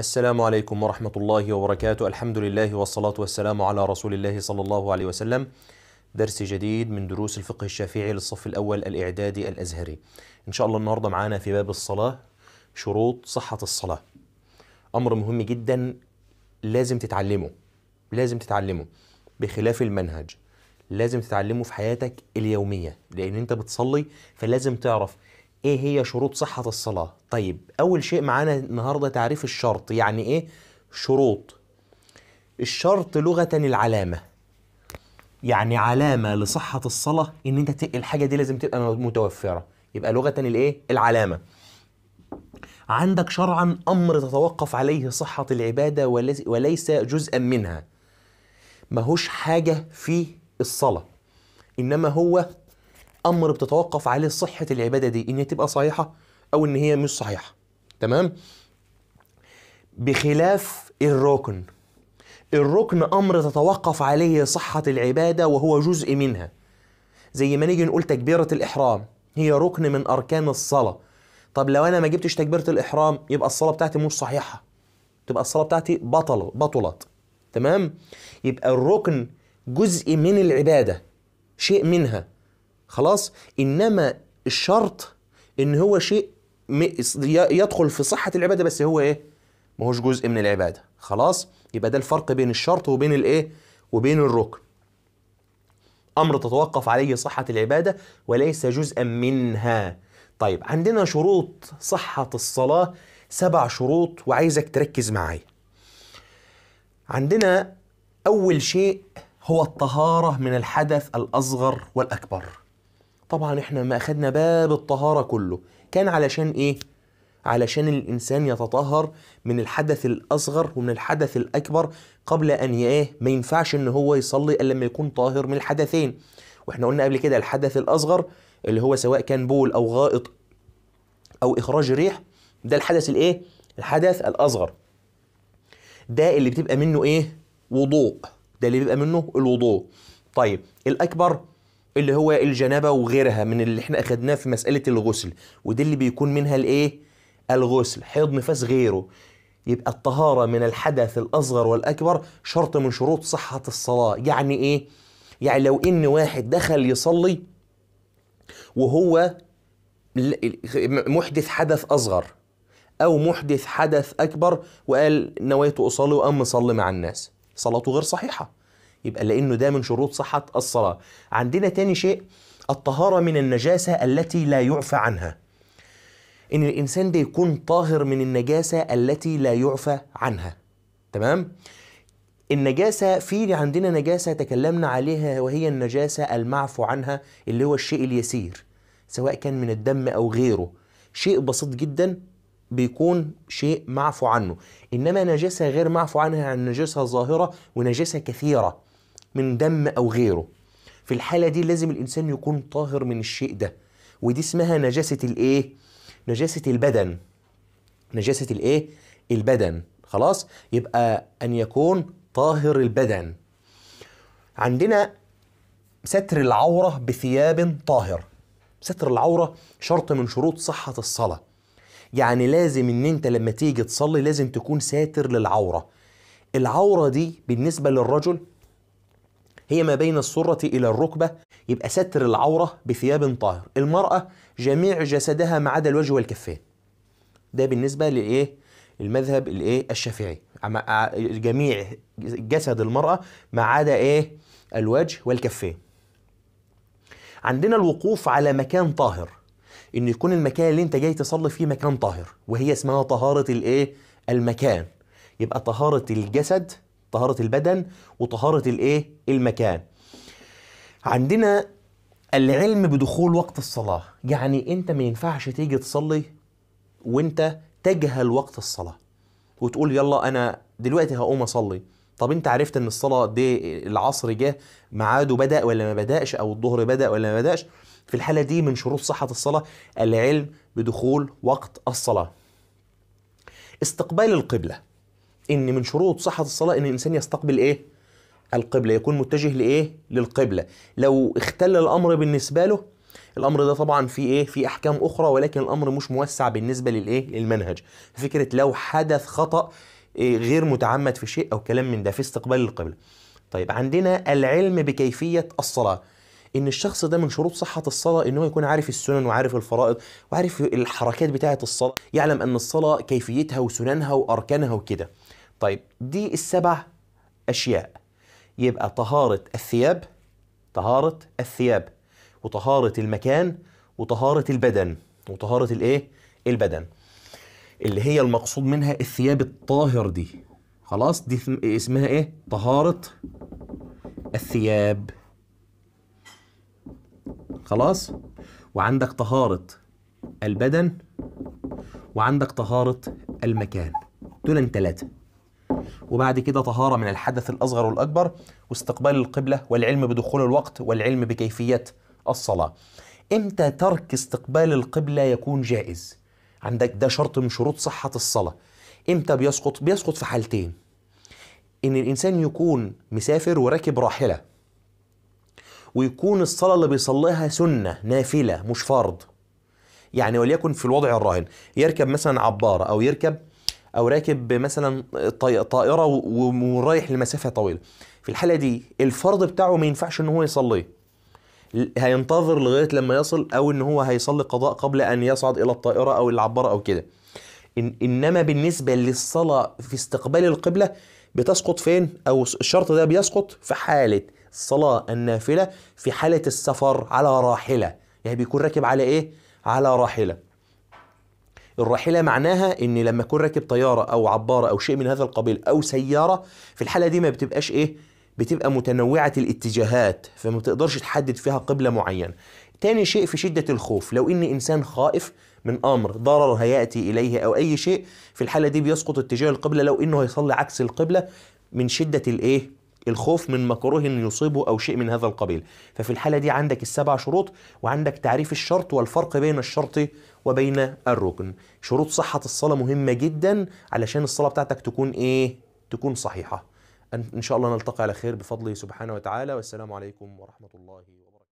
السلام عليكم ورحمة الله وبركاته الحمد لله والصلاة والسلام على رسول الله صلى الله عليه وسلم درس جديد من دروس الفقه الشافعي للصف الأول الإعدادي الأزهري إن شاء الله النهاردة معانا في باب الصلاة شروط صحة الصلاة أمر مهم جدا لازم تتعلمه لازم تتعلمه بخلاف المنهج لازم تتعلمه في حياتك اليومية لأن أنت بتصلي فلازم تعرف ايه هي شروط صحة الصلاة طيب اول شيء معانا النهاردة تعريف الشرط يعني ايه شروط الشرط لغة العلامة يعني علامة لصحة الصلاة ان انت الحاجة دي لازم تبقى متوفرة يبقى لغة الايه العلامة عندك شرعا امر تتوقف عليه صحة العبادة وليس, وليس جزءا منها ماهوش حاجة في الصلاة انما هو امر بتتوقف عليه صحه العباده دي ان هي تبقى صحيحه او ان هي مش صحيحه تمام بخلاف الركن الركن امر تتوقف عليه صحه العباده وهو جزء منها زي ما نيجي نقول تكبيره الاحرام هي ركن من اركان الصلاه طب لو انا ما جبتش تكبيره الاحرام يبقى الصلاه بتاعتي مش صحيحه تبقى الصلاه بتاعتي بطل بطلت تمام يبقى الركن جزء من العباده شيء منها خلاص انما الشرط ان هو شيء يدخل في صحه العباده بس هو ايه ما هوش جزء من العباده خلاص يبقى ده الفرق بين الشرط وبين الايه وبين الركن امر تتوقف عليه صحه العباده وليس جزءا منها طيب عندنا شروط صحه الصلاه سبع شروط وعايزك تركز معايا عندنا اول شيء هو الطهاره من الحدث الاصغر والاكبر طبعا احنا ما اخدنا باب الطهارة كله كان علشان ايه علشان الانسان يتطهر من الحدث الاصغر ومن الحدث الاكبر قبل ان ايه ما ينفعش ان هو يصلي الا لما يكون طاهر من الحدثين واحنا قلنا قبل كده الحدث الاصغر اللي هو سواء كان بول او غائط او اخراج ريح ده الحدث الايه الحدث الاصغر ده اللي بتبقى منه ايه وضوء ده اللي بيبقى منه الوضوء طيب الاكبر اللي هو الجنابة وغيرها من اللي احنا أخدناه في مسألة الغسل ودي اللي بيكون منها الإيه؟ الغسل حيض نفاس غيره يبقى الطهارة من الحدث الأصغر والأكبر شرط من شروط صحة الصلاة يعني إيه؟ يعني لو إن واحد دخل يصلي وهو محدث حدث أصغر أو محدث حدث أكبر وقال نويت أصلي وقام مصلي مع الناس صلاته غير صحيحة يبقى لأنه ده من شروط صحة الصلاة عندنا تاني شيء الطهارة من النجاسة التي لا يعفى عنها إن الإنسان بيكون طاهر من النجاسة التي لا يعفى عنها تمام؟ النجاسة في عندنا نجاسة تكلمنا عليها وهي النجاسة المعفو عنها اللي هو الشيء اليسير سواء كان من الدم أو غيره شيء بسيط جدا بيكون شيء معفو عنه إنما نجاسة غير معفو عنها عن نجاسة ظاهرة ونجاسة كثيرة من دم أو غيره في الحالة دي لازم الإنسان يكون طاهر من الشيء ده ودي اسمها نجاسة الإيه؟ نجاسة البدن نجاسة الإيه؟ البدن خلاص؟ يبقى أن يكون طاهر البدن عندنا ستر العورة بثياب طاهر ستر العورة شرط من شروط صحة الصلاة يعني لازم ان انت لما تيجي تصلي لازم تكون ساتر للعورة العورة دي بالنسبة للرجل هي ما بين السرة إلى الركبة يبقى ستر العورة بثياب طاهر المرأة جميع جسدها ما عدا الوجه والكفين ده بالنسبة لإيه المذهب الإيه الشافعي جميع جسد المرأة ما عدا إيه الوجه والكفين عندنا الوقوف على مكان طاهر ان يكون المكان اللي انت جاي تصلي فيه مكان طاهر وهي اسمها طهاره الايه المكان يبقى طهاره الجسد طهارة البدن وطهارة الايه المكان عندنا العلم بدخول وقت الصلاة يعني انت ما ينفعش تيجي تصلي وانت تجهل وقت الصلاة وتقول يلا انا دلوقتي هقوم اصلي طب انت عرفت ان الصلاة دي العصر جه ميعاده بدأ ولا ما بدأش او الظهر بدأ ولا ما بدأش في الحالة دي من شروط صحة الصلاة العلم بدخول وقت الصلاة استقبال القبلة ان من شروط صحه الصلاه ان الانسان يستقبل ايه القبله يكون متجه لايه للقبله لو اختل الامر بالنسبه له الامر ده طبعا في ايه في احكام اخرى ولكن الامر مش موسع بالنسبه للايه للمنهج فكره لو حدث خطا إيه، غير متعمد في شيء او كلام من ده في استقبال القبله طيب عندنا العلم بكيفيه الصلاه ان الشخص ده من شروط صحه الصلاه ان هو يكون عارف السنن وعارف الفرائض وعارف الحركات بتاعه الصلاه يعلم ان الصلاه كيفيتها وسننها واركانها وكده طيب دي السبع أشياء يبقى طهارة الثياب طهارة الثياب وطهارة المكان وطهارة البدن وطهارة الإيه؟ البدن اللي هي المقصود منها الثياب الطاهر دي خلاص دي اسمها إيه؟ طهارة الثياب خلاص وعندك طهارة البدن وعندك طهارة المكان دول ثلاثة وبعد كده طهارة من الحدث الأصغر والأكبر واستقبال القبلة والعلم بدخول الوقت والعلم بكيفية الصلاة إمتى ترك استقبال القبلة يكون جائز عندك ده شرط من شروط صحة الصلاة إمتى بيسقط بيسقط في حالتين إن الإنسان يكون مسافر وراكب راحلة ويكون الصلاة اللي بيصليها سنة نافلة مش فرض يعني وليكن في الوضع الراهن يركب مثلا عبارة أو يركب او راكب مثلا طائره ورايح لمسافه طويله في الحاله دي الفرض بتاعه ما ينفعش ان هو يصليه هينتظر لغايه لما يصل او ان هو هيصلي قضاء قبل ان يصعد الى الطائره او العباره او كده إن انما بالنسبه للصلاه في استقبال القبله بتسقط فين او الشرط ده بيسقط في حاله الصلاه النافله في حاله السفر على راحله يعني بيكون راكب على ايه على راحله الراحلة معناها إن لما أكون راكب طيارة أو عبارة أو شيء من هذا القبيل أو سيارة في الحالة دي ما بتبقاش إيه بتبقى متنوعة الاتجاهات فما بتقدرش تحدد فيها قبلة معينة تاني شيء في شدة الخوف لو إن إنسان خائف من أمر ضرر هيأتي إليه أو أي شيء في الحالة دي بيسقط اتجاه القبلة لو إنه هيصلي عكس القبلة من شدة الإيه الخوف من مكروه يصيبه أو شيء من هذا القبيل ففي الحالة دي عندك السبع شروط وعندك تعريف الشرط والفرق بين الشرط وبين الركن شروط صحة الصلاة مهمة جدا علشان الصلاة بتاعتك تكون إيه؟ تكون صحيحة إن شاء الله نلتقي على خير بفضله سبحانه وتعالى والسلام عليكم ورحمة الله وبركاته